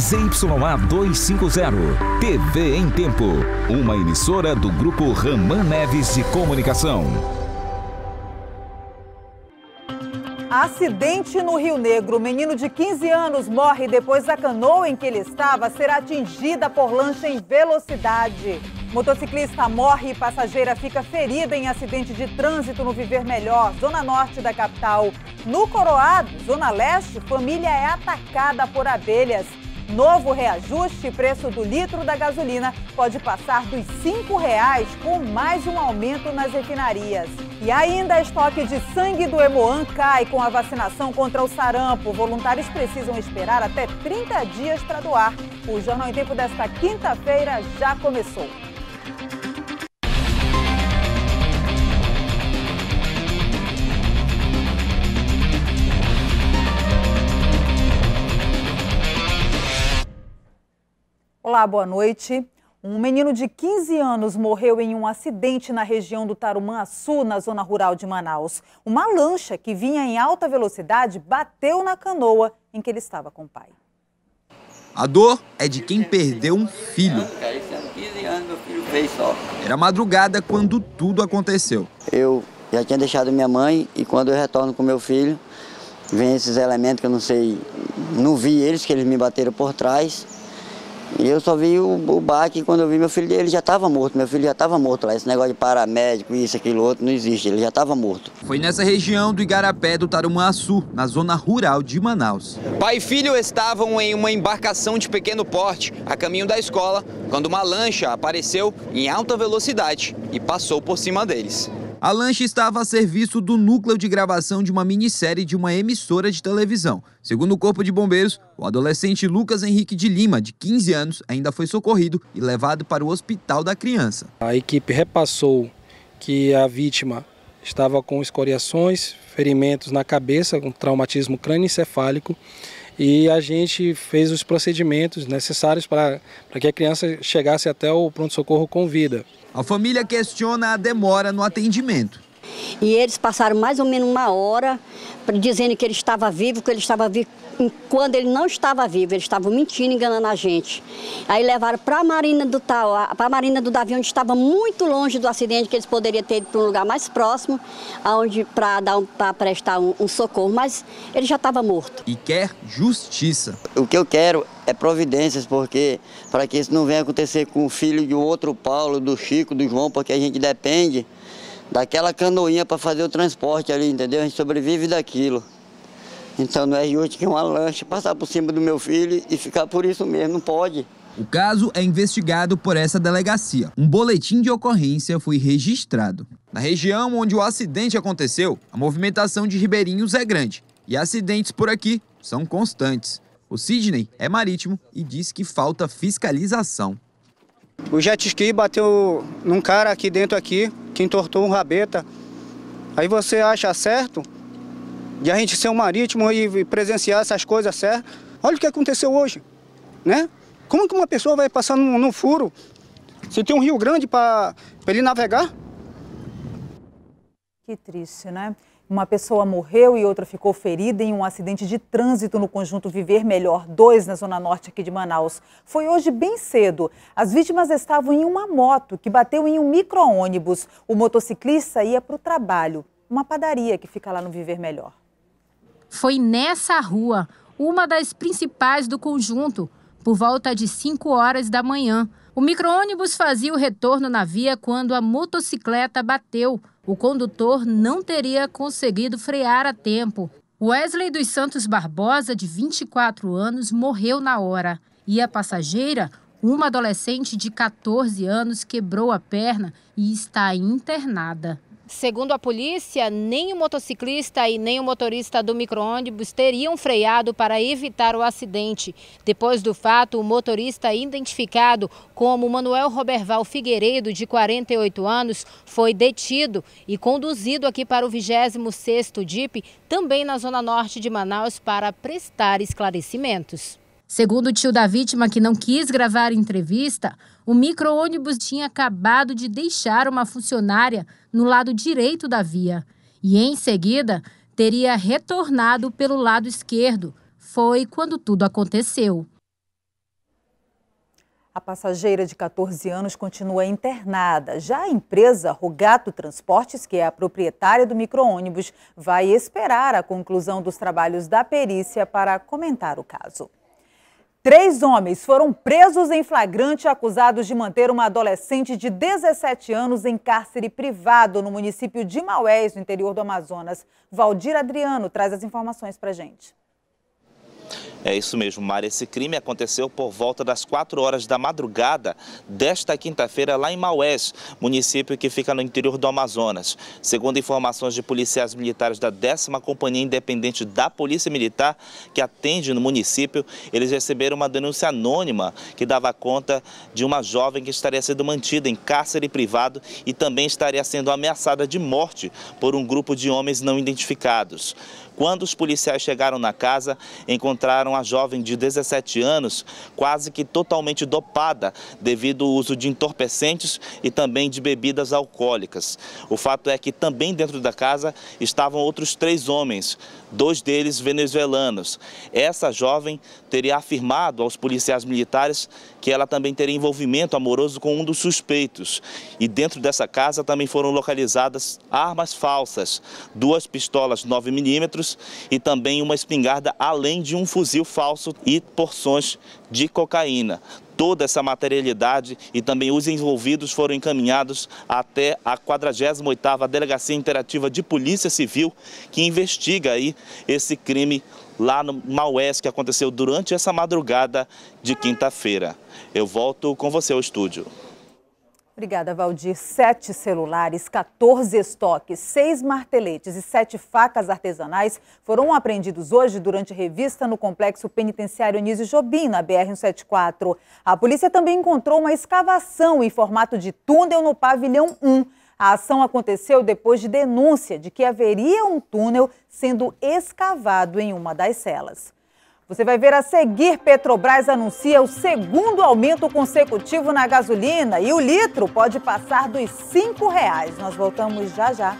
ZYA 250. TV em Tempo. Uma emissora do Grupo Raman Neves de Comunicação. Acidente no Rio Negro. O menino de 15 anos morre depois da canoa em que ele estava ser atingida por lancha em velocidade. Motociclista morre e passageira fica ferida em acidente de trânsito no Viver Melhor, zona norte da capital. No Coroado, zona leste, família é atacada por abelhas. Novo reajuste, preço do litro da gasolina pode passar dos R$ reais com mais um aumento nas refinarias. E ainda estoque de sangue do Emoan cai com a vacinação contra o sarampo. Voluntários precisam esperar até 30 dias para doar. O Jornal em Tempo desta quinta-feira já começou. Olá, boa noite. Um menino de 15 anos morreu em um acidente na região do Tarumã-Açu, na zona rural de Manaus. Uma lancha que vinha em alta velocidade bateu na canoa em que ele estava com o pai. A dor é de quem perdeu um filho. Era madrugada quando tudo aconteceu. Eu já tinha deixado minha mãe e quando eu retorno com meu filho, vem esses elementos que eu não sei, não vi eles, que eles me bateram por trás e eu só vi o, o baque quando eu vi meu filho, ele já estava morto, meu filho já estava morto lá. Esse negócio de paramédico, isso, aquilo, outro, não existe, ele já estava morto. Foi nessa região do Igarapé do Tarumaçu, na zona rural de Manaus. Pai e filho estavam em uma embarcação de pequeno porte, a caminho da escola, quando uma lancha apareceu em alta velocidade e passou por cima deles. A lancha estava a serviço do núcleo de gravação de uma minissérie de uma emissora de televisão. Segundo o Corpo de Bombeiros, o adolescente Lucas Henrique de Lima, de 15 anos, ainda foi socorrido e levado para o hospital da criança. A equipe repassou que a vítima estava com escoriações, ferimentos na cabeça, um traumatismo crânioencefálico e a gente fez os procedimentos necessários para que a criança chegasse até o pronto-socorro com vida. A família questiona a demora no atendimento. E eles passaram mais ou menos uma hora dizendo que ele estava vivo, que ele estava vivo. Quando ele não estava vivo, eles estavam mentindo, enganando a gente. Aí levaram para a Marina do tal, para a Marina do Davi, onde estava muito longe do acidente, que eles poderiam ter ido para um lugar mais próximo, aonde para dar um, para prestar um, um socorro, mas ele já estava morto. E quer justiça. O que eu quero é providências, porque para que isso não venha acontecer com o filho de outro Paulo, do Chico, do João, porque a gente depende daquela canoinha para fazer o transporte ali, entendeu? A gente sobrevive daquilo. Então não é justo que uma lancha passar por cima do meu filho e ficar por isso mesmo, não pode. O caso é investigado por essa delegacia. Um boletim de ocorrência foi registrado. Na região onde o acidente aconteceu, a movimentação de ribeirinhos é grande e acidentes por aqui são constantes. O Sidney é marítimo e diz que falta fiscalização. O jet ski bateu num cara aqui dentro aqui, que entortou um rabeta. Aí você acha certo de a gente ser um marítimo e presenciar essas coisas certas. Olha o que aconteceu hoje, né? Como que uma pessoa vai passar num, num furo se tem um rio grande para ele navegar? Que triste, né? Uma pessoa morreu e outra ficou ferida em um acidente de trânsito no conjunto Viver Melhor 2, na zona norte aqui de Manaus. Foi hoje bem cedo. As vítimas estavam em uma moto que bateu em um micro-ônibus. O motociclista ia para o trabalho, uma padaria que fica lá no Viver Melhor. Foi nessa rua, uma das principais do conjunto, por volta de 5 horas da manhã. O micro-ônibus fazia o retorno na via quando a motocicleta bateu. O condutor não teria conseguido frear a tempo. Wesley dos Santos Barbosa, de 24 anos, morreu na hora. E a passageira, uma adolescente de 14 anos, quebrou a perna e está internada. Segundo a polícia, nem o motociclista e nem o motorista do micro-ônibus teriam freado para evitar o acidente. Depois do fato, o motorista, identificado como Manuel Roberval Figueiredo, de 48 anos, foi detido e conduzido aqui para o 26º DIP, também na zona norte de Manaus, para prestar esclarecimentos. Segundo o tio da vítima, que não quis gravar entrevista, o micro-ônibus tinha acabado de deixar uma funcionária no lado direito da via e, em seguida, teria retornado pelo lado esquerdo. Foi quando tudo aconteceu. A passageira de 14 anos continua internada. Já a empresa Rogato Transportes, que é a proprietária do micro-ônibus, vai esperar a conclusão dos trabalhos da perícia para comentar o caso. Três homens foram presos em flagrante acusados de manter uma adolescente de 17 anos em cárcere privado no município de Maués, no interior do Amazonas. Valdir Adriano traz as informações para gente. É isso mesmo, Mara. Esse crime aconteceu por volta das 4 horas da madrugada desta quinta-feira lá em Maués, município que fica no interior do Amazonas. Segundo informações de policiais militares da 10 Companhia Independente da Polícia Militar, que atende no município, eles receberam uma denúncia anônima que dava conta de uma jovem que estaria sendo mantida em cárcere privado e também estaria sendo ameaçada de morte por um grupo de homens não identificados. Quando os policiais chegaram na casa, encontraram encontraram a jovem de 17 anos quase que totalmente dopada devido ao uso de entorpecentes e também de bebidas alcoólicas. O fato é que também dentro da casa estavam outros três homens, dois deles venezuelanos. Essa jovem teria afirmado aos policiais militares que ela também teria envolvimento amoroso com um dos suspeitos. E dentro dessa casa também foram localizadas armas falsas, duas pistolas 9mm e também uma espingarda além de um fuzil fuzil falso e porções de cocaína. Toda essa materialidade e também os envolvidos foram encaminhados até a 48ª Delegacia Interativa de Polícia Civil, que investiga aí esse crime lá no Maués, que aconteceu durante essa madrugada de quinta-feira. Eu volto com você ao estúdio. Obrigada, Valdir. Sete celulares, 14 estoques, seis marteletes e sete facas artesanais foram apreendidos hoje durante revista no Complexo Penitenciário Nise Jobim, na BR-174. A polícia também encontrou uma escavação em formato de túnel no pavilhão 1. A ação aconteceu depois de denúncia de que haveria um túnel sendo escavado em uma das celas. Você vai ver a seguir: Petrobras anuncia o segundo aumento consecutivo na gasolina e o litro pode passar dos R$ 5,00. Nós voltamos já já.